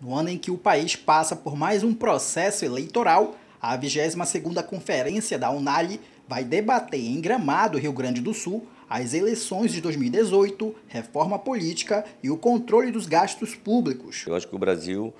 No ano em que o país passa por mais um processo eleitoral, a 22ª Conferência da Unali vai debater em Gramado, Rio Grande do Sul, as eleições de 2018, reforma política e o controle dos gastos públicos. Eu acho que o Brasil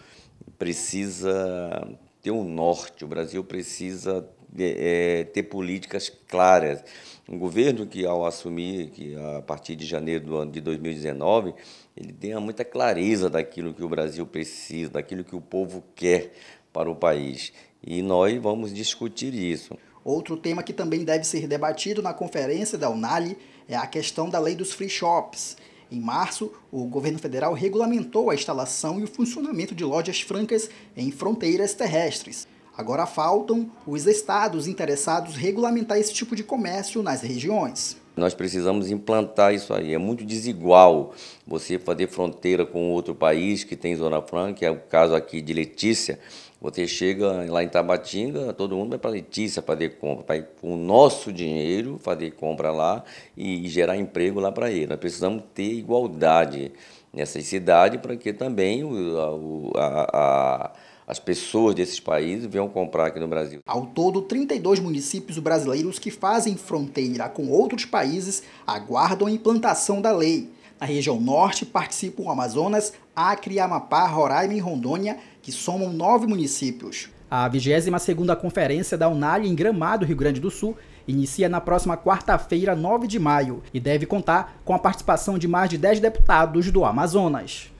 precisa ter um norte, o Brasil precisa é, é, ter políticas claras. Um governo que, ao assumir, que a partir de janeiro do ano de 2019, ele tenha muita clareza daquilo que o Brasil precisa, daquilo que o povo quer para o país. E nós vamos discutir isso. Outro tema que também deve ser debatido na conferência da Unali é a questão da lei dos free shops. Em março, o governo federal regulamentou a instalação e o funcionamento de lojas francas em fronteiras terrestres. Agora faltam os estados interessados regulamentar esse tipo de comércio nas regiões. Nós precisamos implantar isso aí. É muito desigual você fazer fronteira com outro país que tem zona franca, que é o caso aqui de Letícia. Você chega lá em Tabatinga, todo mundo vai para Letícia fazer compra, para ir com o nosso dinheiro fazer compra lá e gerar emprego lá para ele. Nós precisamos ter igualdade nessa cidade para que também o, a, a as pessoas desses países venham comprar aqui no Brasil. Ao todo, 32 municípios brasileiros que fazem fronteira com outros países aguardam a implantação da lei. Na região norte participam o Amazonas, Acre, Amapá, Roraima e Rondônia, que somam nove municípios. A 22ª Conferência da Unali em Gramado, Rio Grande do Sul, inicia na próxima quarta-feira, 9 de maio, e deve contar com a participação de mais de 10 deputados do Amazonas.